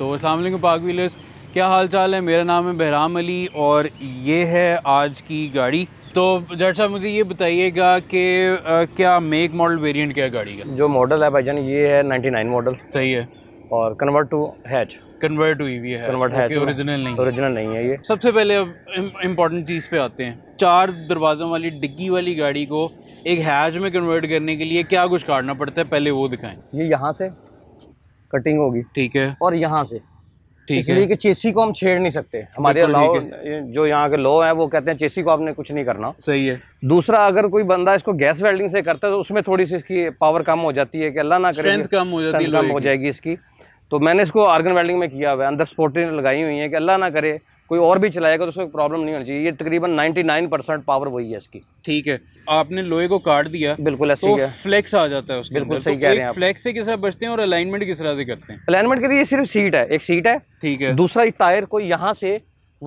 तो असल पाक व्हीलर्स क्या हाल चाल है मेरा नाम है बहराम अली और ये है आज की गाड़ी तो जट साहब मुझे ये बताइएगा कि क्या मेक मॉडल वेरिएंट क्या है गाड़ी का जो मॉडल है भाईजान ये है 99 मॉडल सही है और convert to hatch convert to EV है कन्वर्ट हैच ओरिजिनल नहीं ओरिजिनल नहीं है ये सबसे पहले अब इम्पोर्टेंट चीज़ पे आते हैं चार दरवाज़ों वाली डिग्गी वाली गाड़ी को एक हैच में कन्वर्ट करने के लिए क्या कुछ काटना पड़ता है पहले वो दिखाएं ये यहाँ से कटिंग होगी ठीक है और यहाँ से है कि चेसी को हम छेड़ नहीं सकते हमारे अलाव जो यहाँ के लॉ है वो कहते हैं चेसी को आपने कुछ नहीं करना सही है दूसरा अगर कोई बंदा इसको गैस वेल्डिंग से करता है तो उसमें थोड़ी सी इसकी पावर कम हो जाती है कि अल्लाह ना करे कम हो जाती है कम हो जाएगी इसकी तो मैंने इसको आर्गन वेल्डिंग में किया हुआ है अंदर स्पोर्टिंग लगाई हुई है कि अल्लाह ना करे कोई और भी चलाएगा तो उसको प्रॉब्लम नहीं होनी चाहिए ये तकरीबन 99 परसेंट पावर वही है इसकी ठीक है आपने लोहे को काट दिया बिल्कुल ऐसे तो फ्लेक्स आ जाता है उसके बिल्कुल सही तो कह रहे हैं फ्लेक्स से किस तरह बचते हैं और अलाइनमेंट किस तरह से करते हैं अलाइनमेंट के लिए सिर्फ सीट है एक सीट है ठीक है दूसरा टायर को यहाँ से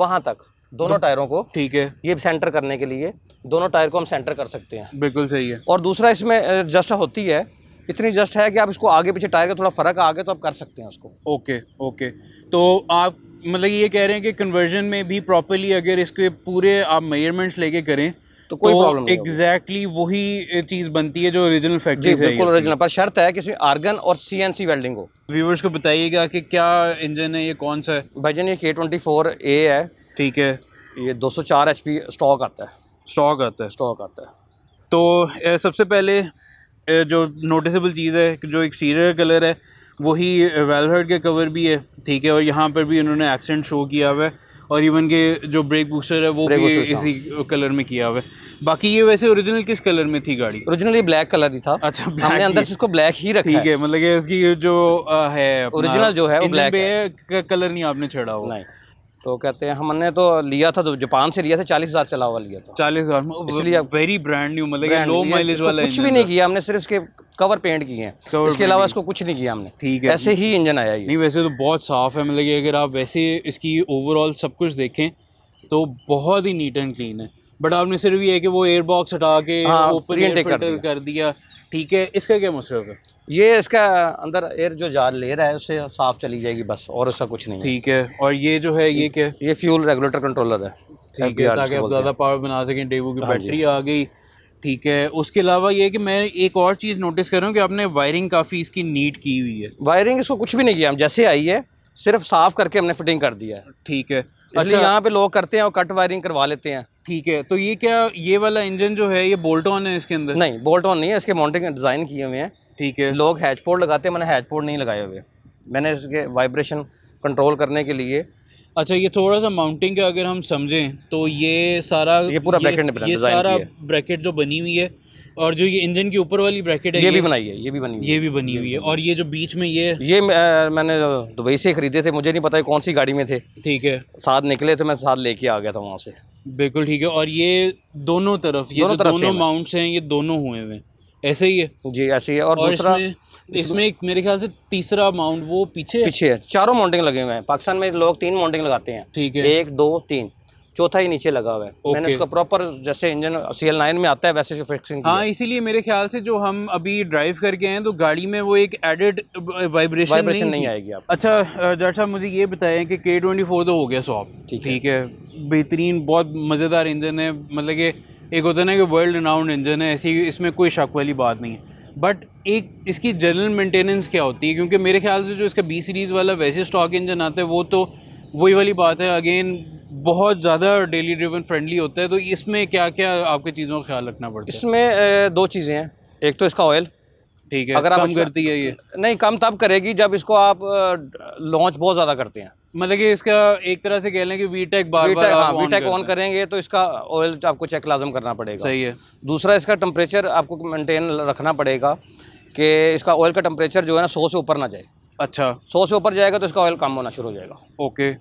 वहाँ तक दोनों टायरों को ठीक है ये सेंटर करने के लिए दोनों टायर को हम सेंटर कर सकते हैं बिल्कुल सही है और दूसरा इसमें जस्ट होती है इतनी जस्ट है कि आप इसको आगे पीछे टायर का थोड़ा फर्क आ गया तो आप कर सकते हैं उसको ओके ओके तो आप मतलब ये कह रहे हैं कि कन्वर्जन में भी प्रॉपरली अगर इसके पूरे आप मेजरमेंट्स लेके करें तो कोई प्रॉब्लम तो एग्जैक्टली वही चीज बनती है जो ओरिजिनल फैक्ट्री है बिल्कुल ओरिजिनल पर शर्त है कि इसमें आर्गन और सीएनसी वेल्डिंग हो व्यूवर्स को बताइएगा कि क्या इंजन है ये कौन सा है जान ये के ट्वेंटी फोर ए है ठीक है ये 204 पी स्टॉक आता है स्टॉक आता है स्टॉक आता है तो सबसे पहले जो नोटिसबल चीज़ है जो एक सीरियर कलर है वही वेलहर्ड के कवर भी है ठीक है और यहाँ पर भी इन्होंने एक्सेंट शो किया हुआ है और इवन के जो ब्रेक बूस्टर है वो भी इसी कलर में किया हुआ है बाकी ये वैसे ओरिजिनल किस कलर में थी गाड़ी ओरिजिनल ब्लैक कलर ही था अच्छा हमने अंदर से इसको ब्लैक ही रखा ठीक है मतलब इसकी जो है ओरिजिनल जो है वो ब्लैक कलर नहीं आपने छेड़ा हुआ तो कहते हैं हमने तो लिया था तो जापान से लिया था चालीस हज़ार चला हुआ लिया था चालीस हज़ार इसलिए वेरी ब्रांड न्यू मतलब लो माइलेज वाला कुछ भी नहीं किया हमने सिर्फ इसके कवर पेंट किए हैं इसके अलावा इसको कुछ नहीं किया हमने ठीक है ऐसे ही इंजन आया ये नहीं वैसे तो बहुत साफ़ है मतलब अगर आप वैसे इसकी ओवरऑल सब कुछ देखें तो बहुत ही नीट एंड क्लीन है बट आपने सिर्फ ये है कि वो एयर बॉक्स हटा के ऊपर हाँ, कर दिया ठीक है इसका क्या मसरफ है ये इसका अंदर एयर जो जार ले रहा है उससे साफ चली जाएगी बस और उसका कुछ नहीं ठीक है और ये जो है ये क्या ये फ्यूल रेगुलेटर कंट्रोलर है ठीक है ताकि आप ज़्यादा पावर बना सकें डेबू की हाँ बैटरी आ गई ठीक है उसके अलावा ये कि मैं एक और चीज़ नोटिस कर रहा हूँ कि आपने वायरिंग काफ़ी इसकी नीट की हुई है वायरिंग इसको कुछ भी नहीं किया हम जैसे आई है सिर्फ साफ़ करके हमने फिटिंग कर दिया है ठीक है अच्छा यहाँ पे लोग करते हैं और कट वायरिंग करवा लेते हैं ठीक है तो ये क्या ये वाला इंजन जो है ये बोल्ट ऑन है इसके अंदर नहीं बोल्ट ऑन नहीं है इसके माउंटिंग डिज़ाइन किए हुए हैं ठीक है लोग हैचपोर्ड लगाते हैं मैंने हैचपोर्ट नहीं लगाए हुए मैंने इसके वाइब्रेशन कंट्रोल करने के लिए अच्छा ये थोड़ा सा माउंटिंग का अगर हम समझें तो ये सारा ये पूरा ब्रैकेट ये सारा ब्रैकेट जो बनी हुई है और जो ये इंजन की ऊपर वाली ब्रैकेट है ये, ये भी बनाई है ये भी बनी ये भी बनी हुई है और ये जो बीच में ये ये मैंने दुबई से खरीदे थे मुझे नहीं पता कौन सी गाड़ी में थे ठीक है साथ निकले तो मैं साथ लेके आ गया था वहाँ से बिल्कुल ठीक है और ये दोनों तरफ ये दोनों जो दोनों माउंट्स हैं ये दोनों हुए हुए ऐसे ही है जी ऐसे ही है और, और दूसरा इसमें, इसमें एक मेरे ख्याल से तीसरा माउंट वो पीछे पीछे है चारों माउंटिंग लगे हुए हैं पाकिस्तान में लोग तीन माउंटिंग लगाते हैं ठीक है एक दो तीन चौथा ही नीचे लगा हुआ है okay. मैंने उसका प्रॉपर जैसे इंजन सी एल नाइन में आता है वैसे फिक्सिंग हाँ इसीलिए मेरे ख्याल से जो हम अभी ड्राइव करके हैं तो गाड़ी में वो एक एडेड वाइब्रेशन वाइब्रेशन नहीं, नहीं आएगी आप अच्छा डॉक्टर साहब मुझे ये बताएं कि के ट्वेंटी फोर तो हो गया सॉप ठीक है, है। बेहतरीन बहुत मज़ेदार इंजन है मतलब कि एक होता है ना कि वर्ल्ड रिनाउंड इंजन है ऐसी इसमें कोई शक वाली बात नहीं है बट एक इसकी जनरल मेंटेनेंस क्या होती है क्योंकि मेरे ख्याल से जो इसका बी सीरीज़ वाला वैसे स्टॉक इंजन आता है वो तो वही वाली बात है अगेन बहुत ज़्यादा डेली ड्रिवन फ्रेंडली होता है तो इसमें क्या क्या आपके चीज़ों का ख्याल रखना पड़ता है इसमें दो चीज़ें हैं एक तो इसका ऑयल ठीक है अगर आप कम करती है ये नहीं कम तब करेगी जब इसको आप लॉन्च बहुत ज़्यादा करते हैं मतलब कि इसका एक तरह से कह लें कि वीटेक बार वीटेक, बार हाँ, वीटेक ऑन करेंगे तो इसका ऑयल आपको चेक लाजम करना पड़ेगा सही है दूसरा इसका टेम्परेचर आपको मेंटेन रखना पड़ेगा कि इसका ऑयल का टेम्परेचर जो है ना सौ से ऊपर ना जाए अच्छा सौ से ऊपर जाएगा तो इसका ऑयल कम होना शुरू हो जाएगा ओके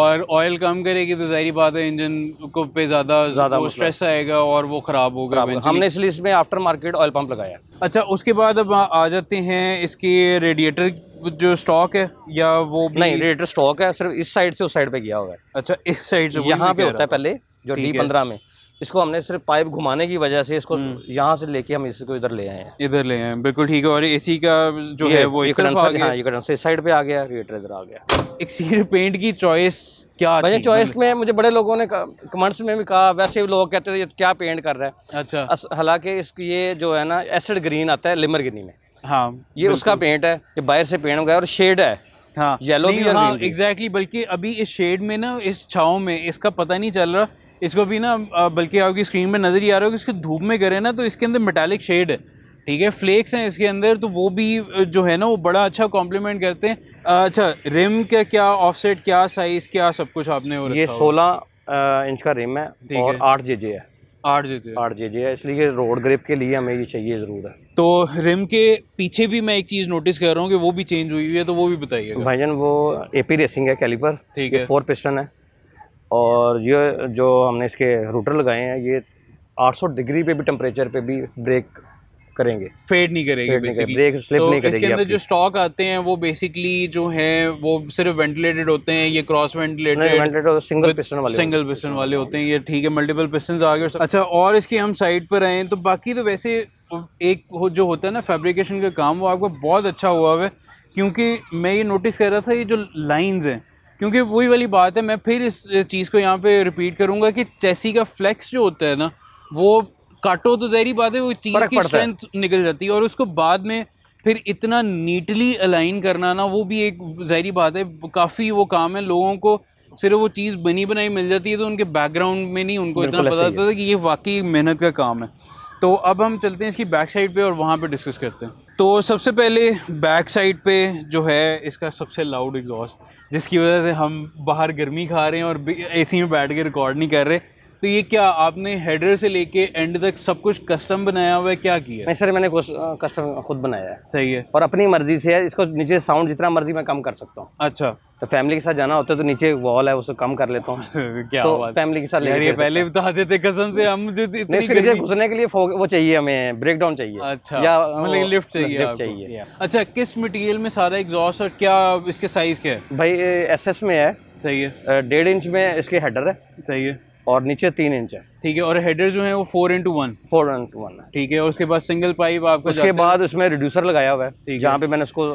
और ऑयल कम करेगी तो जाहरी बात है इंजन को पे ज़्यादा ज़्यादा स्ट्रेस मतलब। आएगा और वो ख़राब होगा हमने इसलिए इसमें आफ्टर मार्केट ऑयल पम्प लगाया अच्छा उसके बाद अब आ जाते हैं इसकी रेडिएटर जो स्टॉक है या वो नहीं रेडिएटर स्टॉक है सिर्फ इस साइड से उस साइड पर गया होगा अच्छा इस साइड से यहाँ पे होता है पहले जो डी पंद्रह में इसको हमने सिर्फ पाइप घुमाने की वजह से इसको हम्म। यहाँ से लेके हम इसको इधर ले आए हैं इधर ले आए हैं बिल्कुल ठीक है और एसी का जो है वो हाँ, इस साइड पे आ गया रेटर इधर आ गया एक पेंट की चॉइस क्या मुझे मतलब- चॉइस में मुझे बड़े लोगों ने कमेंट्स में भी कहा वैसे भी लोग कहते थे क्या पेंट कर रहे हैं अच्छा हालांकि इसकी ये जो है ना एसिड ग्रीन आता है लिमर ग्रीन में हाँ ये उसका पेंट है ये बाहर से पेंट हो गया और शेड है हाँ येलो भी हाँ एग्जैक्टली बल्कि अभी इस शेड में ना इस छाव में इसका पता नहीं चल रहा इसको भी ना बल्कि आपकी स्क्रीन में नज़र ही आ रहा होगा इसके धूप में करें ना तो इसके अंदर मेटालिक शेड है ठीक है फ्लेक्स हैं इसके अंदर तो वो भी जो है ना वो बड़ा अच्छा कॉम्प्लीमेंट करते हैं अच्छा रिम का क्या ऑफसेट क्या साइज़ क्या सब कुछ आपने और ये सोलह इंच का रिम है और आठ जे जे है आठ जे जे आठ जे जे है इसलिए रोड ग्रिप के लिए हमें ये चाहिए ज़रूर है तो रिम के पीछे भी मैं एक चीज़ नोटिस कर रहा हूँ कि वो भी चेंज हुई हुई है तो वो भी बताइए भाई जान वो एपी रेसिंग है कैलिपर ठीक है फोर पिस्टन है और ये जो हमने इसके रूटर लगाए हैं ये 800 डिग्री पे भी टेम्परेचर पे भी ब्रेक करेंगे फेड नहीं करेंगे बेसिकली ब्रेक स्लिप तो नहीं करेगी इसके अंदर जो स्टॉक आते हैं वो बेसिकली जो है वो सिर्फ वेंटिलेटेड होते हैं ये क्रॉस वेंटिलेटेड सिंगल पिस्टन वाले सिंगल पिस्टन वाले होते हैं ये ठीक है मल्टीपल पिस्टन आ गए अच्छा और इसकी हम साइड पर आए तो बाकी तो वैसे एक जो होता है ना फेब्रिकेशन का काम वो आपका बहुत अच्छा हुआ हुआ है क्योंकि मैं ये नोटिस कर रहा था ये जो लाइंस हैं क्योंकि वही वाली बात है मैं फिर इस चीज़ को यहाँ पे रिपीट करूँगा कि चेसी का फ्लेक्स जो होता है ना वो काटो तो जहरी बात है वो चीज़ की स्ट्रेंथ निकल जाती है और उसको बाद में फिर इतना नीटली अलाइन करना ना वो भी एक जहरी बात है काफ़ी वो काम है लोगों को सिर्फ वो चीज़ बनी बनाई मिल जाती है तो उनके बैकग्राउंड में नहीं उनको इतना पता होता था कि ये वाकई मेहनत का काम है तो अब हम चलते हैं इसकी बैक साइड पे और वहाँ पे डिस्कस करते हैं तो सबसे पहले बैक साइड पे जो है इसका सबसे लाउड एग्जॉस्ट जिसकी वजह से हम बाहर गर्मी खा रहे हैं और एसी में बैठ के रिकॉर्ड नहीं कर रहे तो ये क्या आपने हेडर से लेके एंड तक सब कुछ कस्टम बनाया हुआ है क्या किया नहीं सर मैंने कस्टम खुद बनाया है सही है और अपनी मर्जी से है इसको नीचे साउंड जितना मर्जी मैं कम कर सकता हूँ अच्छा तो फैमिली के साथ जाना होता है तो नीचे वॉल है उसको कम कर लेता हूँ क्या तो फैमिली के साथ ये पहले बता तो देते कसम से हम इतनी घुसने के लिए वो चाहिए हमें ब्रेक डाउन चाहिए अच्छा या लिफ्ट मतलब चाहिए चाहिए अच्छा किस मटेरियल में सारा एग्जॉस्ट और क्या इसके साइज के है भाई एस में है सही है डेढ़ इंच में इसके हेडर है सही है और नीचे तीन इंच है ठीक है और हेडर जो है वो four into one four into one ठीक है उसके बाद सिंगल पाइप आपको उसके बाद उसमें रिड्यूसर लगाया हुआ है जहाँ पे मैंने उसको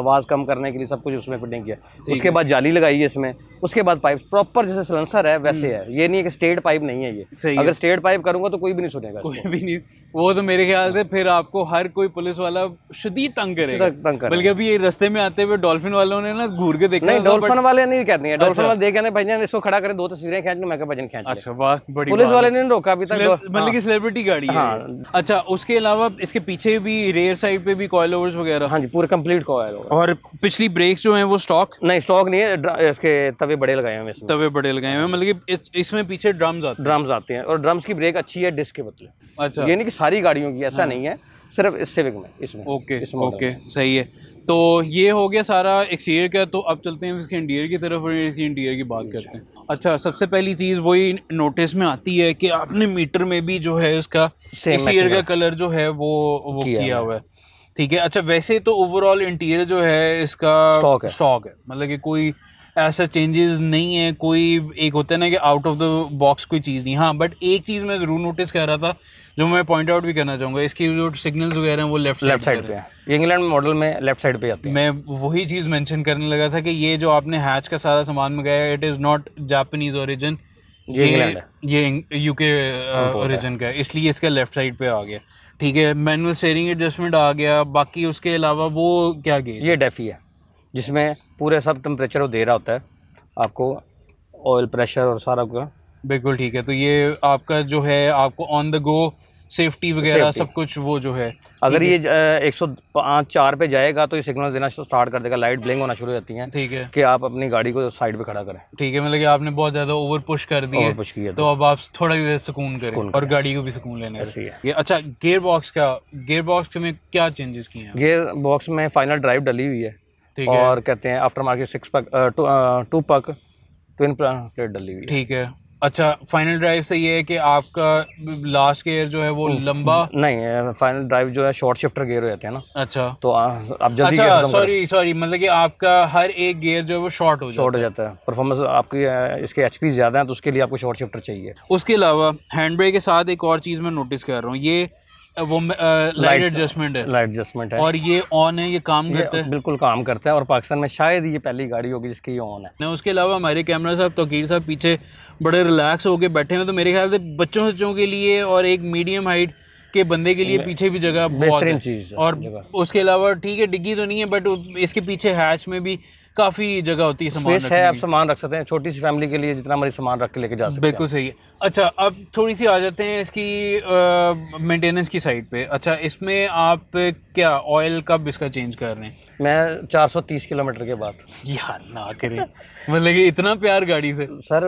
आवाज़ कम करने के लिए सब कुछ उसमें फिटिंग किया उसके बाद जाली लगाई है इसमें उसके बाद पाइप प्रॉपर जैसे सिलेंसर है वैसे हम्म। है ये नहीं है कि स्टेट पाइप नहीं है ये अगर स्टेट पाइप करूँगा तो कोई भी नहीं सुनेगा कोई भी नहीं वो तो मेरे ख्याल से फिर आपको हर कोई पुलिस वाला शदीद तंग करेगा तंग कर बल्कि अभी ये में आते हुए डॉल्फिन वालों ने ना घूर के देखा नहीं डॉल्फिन वाले नहीं कहते हैं डॉल्फिन अच्छा। वाले देखे भजन इसको खड़ा करे दो तस्वीरें खींच लो मैं भजन खींच अच्छा बड़ी पुलिस वाले ने रोका अभी तक मतलब की सेलिब्रिटी गाड़ी है हाँ। अच्छा उसके अलावा इसके पीछे भी रेयर साइड पे भी कॉयल ओवर्स वगैरह हाँ जी पूरा कंप्लीट कॉयल और पिछली ब्रेक जो हैं वो स्टॉक नहीं स्टॉक नहीं है इसके तवे बड़े लगाए हुए हैं तवे बड़े लगाए हुए हैं मतलब कि इस, इसमें पीछे ड्रम्स आते ड्रम्स आते हैं और ड्रम्स की ब्रेक अच्छी है डिस्क के बदले अच्छा ये नहीं कि सारी गाड़ियों की ऐसा हाँ। नहीं है सिर्फ इस सिविक में इसमें ओके इसमें ओके सही है तो ये हो गया सारा एक्सटीरियर का तो अब चलते हैं इसके इंटीरियर की तरफ और इसके इंटीरियर की बात अच्छा। करते हैं अच्छा सबसे पहली चीज़ वही नोटिस में आती है कि आपने मीटर में भी जो है इसका एक्सटीरियर का कलर जो है वो वो किया हुआ है ठीक है अच्छा वैसे तो ओवरऑल इंटीरियर जो है इसका स्टॉक है स्टॉक है मतलब कि कोई ऐसा चेंजेस नहीं है कोई एक होता है ना कि आउट ऑफ द बॉक्स कोई चीज़ नहीं हाँ बट एक चीज़ मैं ज़रूर नोटिस कर रहा था जो मैं पॉइंट आउट भी करना चाहूँगा इसकी जो सिग्नल्स वगैरह हैं वो लेफ्ट लेफ्ट साइड पे हैं इंग्लैंड मॉडल में लेफ्ट साइड पे आती है मैं वही चीज़ मेंशन करने लगा था कि ये जो आपने हैच का सारा सामान मंगाया it is not Japanese origin ये ये यूके ओरिजिन uh, का इसलिए इसका लेफ्ट साइड पे आ गया ठीक है मैनुअल स्टेयरिंग एडजस्टमेंट आ गया बाकी उसके अलावा वो क्या गेज ये डेफी है जिसमें पूरे सब टम्परेचर वो दे रहा होता है आपको ऑयल प्रेशर और सारा का बिल्कुल ठीक है तो ये आपका जो है आपको ऑन द गो सेफ्टी वगैरह सब कुछ वो जो है अगर ये एक सौ पाँच चार पे जाएगा तो ये सिग्नल देना स्टार्ट कर देगा लाइट ब्लिंक होना शुरू हो जाती है ठीक है कि आप अपनी गाड़ी को साइड पे खड़ा करें ठीक है मतलब कि आपने बहुत ज़्यादा ओवर पुश कर दी है पुश किया तो, तो अब आप थोड़ा ही सुकून करें और गाड़ी को भी सुकून लेने ये अच्छा गेयर बॉक्स का गेयर बॉक्स में क्या चेंजेस किए हैं गेयर बॉक्स में फाइनल ड्राइव डली हुई है और कहते हैं after market six puck two puck twin plate डली हुई है ठीक है अच्छा फाइनल ड्राइव से ये है कि आपका लास्ट गियर जो है वो हम्म, लंबा नहीं है फाइनल ड्राइव जो है शॉर्ट शिफ्टर गियर हो जाते हैं ना अच्छा तो आप जल्दी अच्छा सॉरी सॉरी मतलब कि आपका हर एक गियर जो है वो शॉर्ट हो शॉर्ट हो जाता है परफॉर्मेंस आपकी इसके एच ज़्यादा है तो उसके लिए आपको शॉर्ट शिफ्टर चाहिए उसके अलावा हैंड ब्रेक के साथ एक और चीज़ मैं नोटिस कर रहा हूँ ये वो लाइट एडजस्टमेंट है लाइट एडजस्टमेंट है और ये ऑन है ये काम करता है बिल्कुल काम करता है और पाकिस्तान में शायद ये पहली गाड़ी होगी जिसकी ये ऑन है ना उसके अलावा हमारे कैमरा साहब तोकीर साहब पीछे बड़े रिलैक्स होके बैठे हैं तो मेरे ख्याल से बच्चों बच्चों के लिए और एक मीडियम हाइट के बंदे के लिए पीछे भी जगह बहुत है चीज़ और उसके अलावा ठीक है डिग्गी तो नहीं है बट इसके पीछे हैच में भी काफ़ी जगह होती है सामान है आप सामान रख सकते हैं छोटी सी फैमिली के लिए जितना मर्जी सामान रख के लेके जा सकते हैं बिल्कुल सही है अच्छा अब थोड़ी सी आ जाते हैं इसकी मेंटेनेंस की साइड पे अच्छा इसमें आप क्या ऑयल कब इसका चेंज कर रहे हैं मैं 430 किलोमीटर के बाद यार ना करें मतलब कि इतना प्यार गाड़ी से सर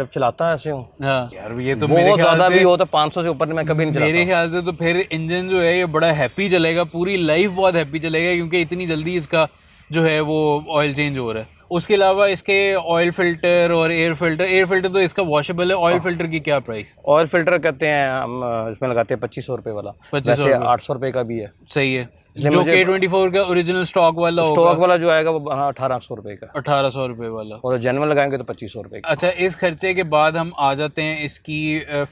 जब चलाता ऐसे हूँ हाँ, यार ये तो मेरे ख्याल से भी हो तो 500 से ऊपर मैं कभी नहीं चलाता मेरे ख्याल से तो फिर इंजन जो है ये बड़ा हैप्पी चलेगा पूरी लाइफ बहुत हैप्पी चलेगा क्योंकि इतनी जल्दी इसका जो है वो ऑयल चेंज हो रहा है उसके अलावा इसके ऑयल फिल्टर और एयर फिल्टर एयर फिल्टर तो इसका वॉशेबल है ऑयल फिल्टर हाँ। की क्या प्राइस ऑयल फिल्टर कहते हैं हम इसमें लगाते हैं पच्चीस सौ रुपये वाला पच्चीस सौ आठ सौ रुपये का भी है सही है जो के ट्वेंटी फोर का ओरिजिनल स्टॉक वाला स्टॉक वाला जो आएगा वो हाँ, अठारह सौ रुपए का अठारह सौ रुपए वाला और जनरल लगाएंगे तो पच्चीस सौ रुपये अच्छा इस खर्चे के बाद हम आ जाते हैं इसकी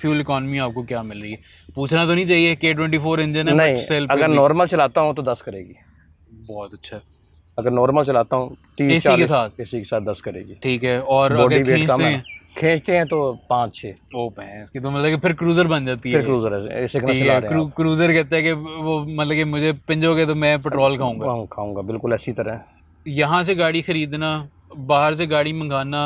फ्यूल इकोनॉमी आपको क्या मिल रही है पूछना तो नहीं चाहिए के ट्वेंटी फोर इंजन है अगर नॉर्मल चलाता हूँ तो दस करेगी बहुत अच्छा अगर नॉर्मल चलाता हूँ तीन एसी के साथ एसी के साथ दस करेगी ठीक है और बॉडी वेट कम है खींचते हैं तो पाँच छः ओ भैंस की तो मतलब कि फिर क्रूजर बन जाती है क्रूजर है क्रू, क्रूजर कहते हैं कि वो मतलब कि मुझे पिंजोगे तो मैं पेट्रोल खाऊंगा हाँ, खाऊंगा बिल्कुल ऐसी तरह यहाँ से गाड़ी ख़रीदना बाहर से गाड़ी मंगाना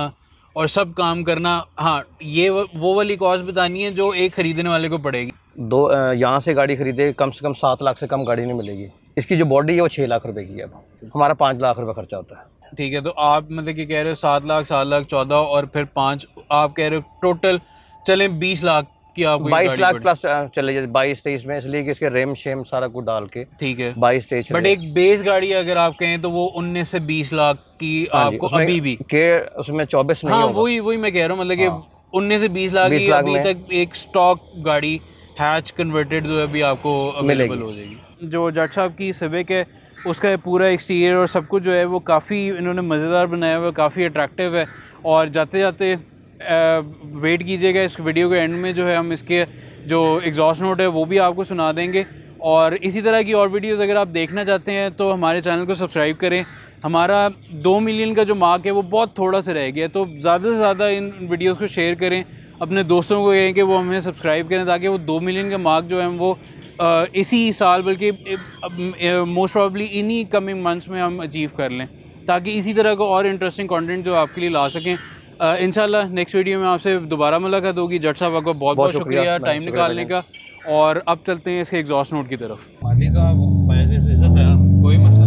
और सब काम करना हाँ ये वो वाली कॉस्ट बतानी है जो एक ख़रीदने वाले को पड़ेगी दो यहाँ से गाड़ी खरीदे कम से कम सात लाख से कम गाड़ी नहीं मिलेगी इसकी जो बॉडी है वो छः लाख रुपए की है हमारा पाँच लाख रुपए खर्चा होता है ठीक है तो आप मतलब कि कह रहे हो सात लाख सात लाख चौदह और फिर पाँच आप कह रहे हो टोटल चलें बीस लाख की आपको बाईस लाख प्लस चले जाए बाईस तेईस में इसलिए कि इसके रेम शेम सारा कुछ डाल के ठीक है बाईस तेईस बट एक बेस गाड़ी अगर आप कहें तो वो उन्नीस से बीस लाख की हाँ आपको अभी भी के उसमें चौबीस हाँ वही वही मैं कह रहा हूँ मतलब कि हाँ। उन्नीस से बीस लाख की अभी तक एक स्टॉक गाड़ी हैच कन्वर्टेड जो है अभी आपको अवेलेबल हो जाएगी जो जट साहब की सबक है उसका पूरा एक्सटीरियर और सब कुछ जो है वो काफ़ी इन्होंने मज़ेदार बनाया हुआ है काफ़ी अट्रैक्टिव है और जाते जाते वेट कीजिएगा इस वीडियो के एंड में जो है हम इसके जो एग्जॉस्ट नोट है वो भी आपको सुना देंगे और इसी तरह की और वीडियोस अगर आप देखना चाहते हैं तो हमारे चैनल को सब्सक्राइब करें हमारा दो मिलियन का जो मार्क है वो बहुत थोड़ा सा रह गया तो ज़्यादा से ज़्यादा इन वीडियोज़ को शेयर करें अपने दोस्तों को कहें कि वो हमें सब्सक्राइब करें ताकि वो दो मिलियन का मार्क जो है वो इसी साल बल्कि मोस्ट प्रॉबली इन्हीं कमिंग मंथ्स में हम अचीव कर लें ताकि इसी तरह का और इंटरेस्टिंग कंटेंट जो आपके लिए ला सकें इन नेक्स्ट वीडियो में आपसे दोबारा मुलाकात होगी जट साहब आपका बहुत बहुत शुक्रिया टाइम निकालने का और अब चलते हैं इसके एग्जॉस्ट नोट की तरफ कोई मसला